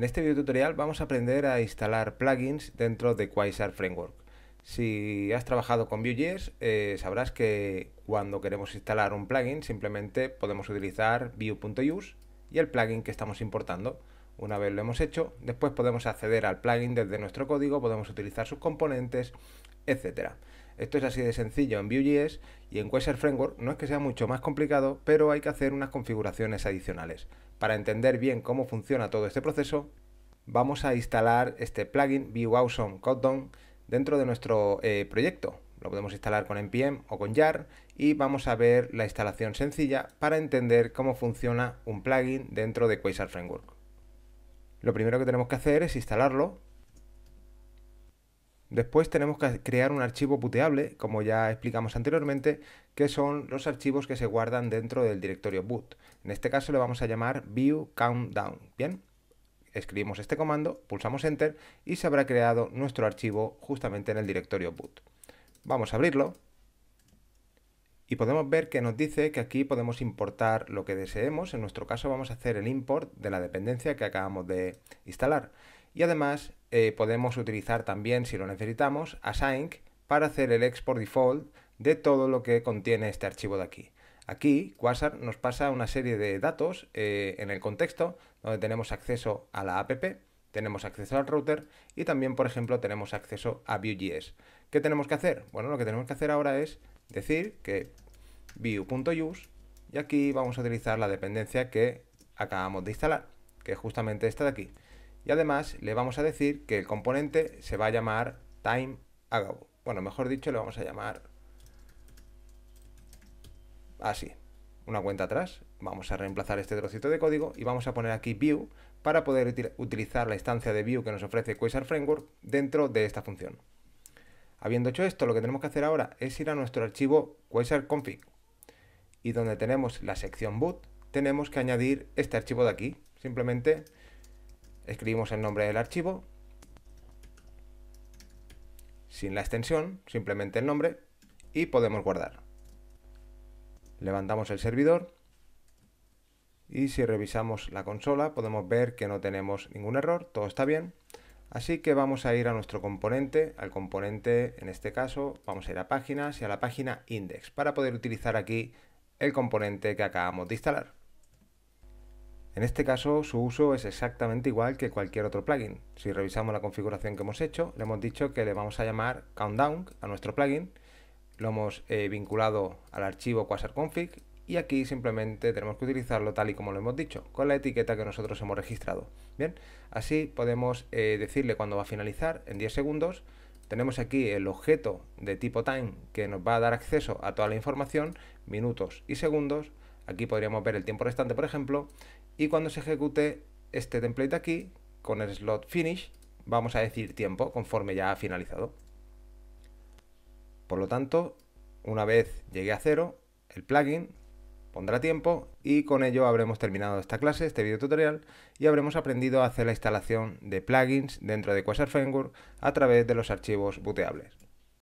En este video tutorial vamos a aprender a instalar plugins dentro de Quasar Framework. Si has trabajado con Vue.js, eh, sabrás que cuando queremos instalar un plugin simplemente podemos utilizar Vue.use y el plugin que estamos importando. Una vez lo hemos hecho, después podemos acceder al plugin desde nuestro código, podemos utilizar sus componentes, etc. Esto es así de sencillo en Vue.js y en Quasar Framework no es que sea mucho más complicado, pero hay que hacer unas configuraciones adicionales. Para entender bien cómo funciona todo este proceso, vamos a instalar este plugin Vue Awesome dentro de nuestro eh, proyecto. Lo podemos instalar con npm o con jar y vamos a ver la instalación sencilla para entender cómo funciona un plugin dentro de Quasar Framework. Lo primero que tenemos que hacer es instalarlo Después tenemos que crear un archivo puteable como ya explicamos anteriormente, que son los archivos que se guardan dentro del directorio boot. En este caso le vamos a llamar view countdown. Bien, escribimos este comando, pulsamos enter y se habrá creado nuestro archivo justamente en el directorio boot. Vamos a abrirlo y podemos ver que nos dice que aquí podemos importar lo que deseemos. En nuestro caso vamos a hacer el import de la dependencia que acabamos de instalar y además eh, podemos utilizar también, si lo necesitamos, async para hacer el export default de todo lo que contiene este archivo de aquí. Aquí Quasar nos pasa una serie de datos eh, en el contexto donde tenemos acceso a la app, tenemos acceso al router y también, por ejemplo, tenemos acceso a Vue.js. ¿Qué tenemos que hacer? Bueno, lo que tenemos que hacer ahora es decir que view.use y aquí vamos a utilizar la dependencia que acabamos de instalar, que es justamente esta de aquí. Y además le vamos a decir que el componente se va a llamar time Bueno, mejor dicho, le vamos a llamar así. Una cuenta atrás. Vamos a reemplazar este trocito de código y vamos a poner aquí view para poder utilizar la instancia de view que nos ofrece Quasar Framework dentro de esta función. Habiendo hecho esto, lo que tenemos que hacer ahora es ir a nuestro archivo Quasar config y donde tenemos la sección boot, tenemos que añadir este archivo de aquí. Simplemente escribimos el nombre del archivo, sin la extensión, simplemente el nombre, y podemos guardar. Levantamos el servidor y si revisamos la consola podemos ver que no tenemos ningún error, todo está bien. Así que vamos a ir a nuestro componente, al componente en este caso vamos a ir a páginas y a la página index para poder utilizar aquí el componente que acabamos de instalar. En este caso su uso es exactamente igual que cualquier otro plugin. Si revisamos la configuración que hemos hecho, le hemos dicho que le vamos a llamar countdown a nuestro plugin, lo hemos eh, vinculado al archivo quasarconfig y aquí simplemente tenemos que utilizarlo tal y como lo hemos dicho, con la etiqueta que nosotros hemos registrado. Bien, así podemos eh, decirle cuándo va a finalizar en 10 segundos. Tenemos aquí el objeto de tipo time que nos va a dar acceso a toda la información, minutos y segundos, Aquí podríamos ver el tiempo restante, por ejemplo, y cuando se ejecute este template aquí, con el slot finish, vamos a decir tiempo conforme ya ha finalizado. Por lo tanto, una vez llegue a cero, el plugin pondrá tiempo y con ello habremos terminado esta clase, este video tutorial y habremos aprendido a hacer la instalación de plugins dentro de Quasar Framework a través de los archivos booteables.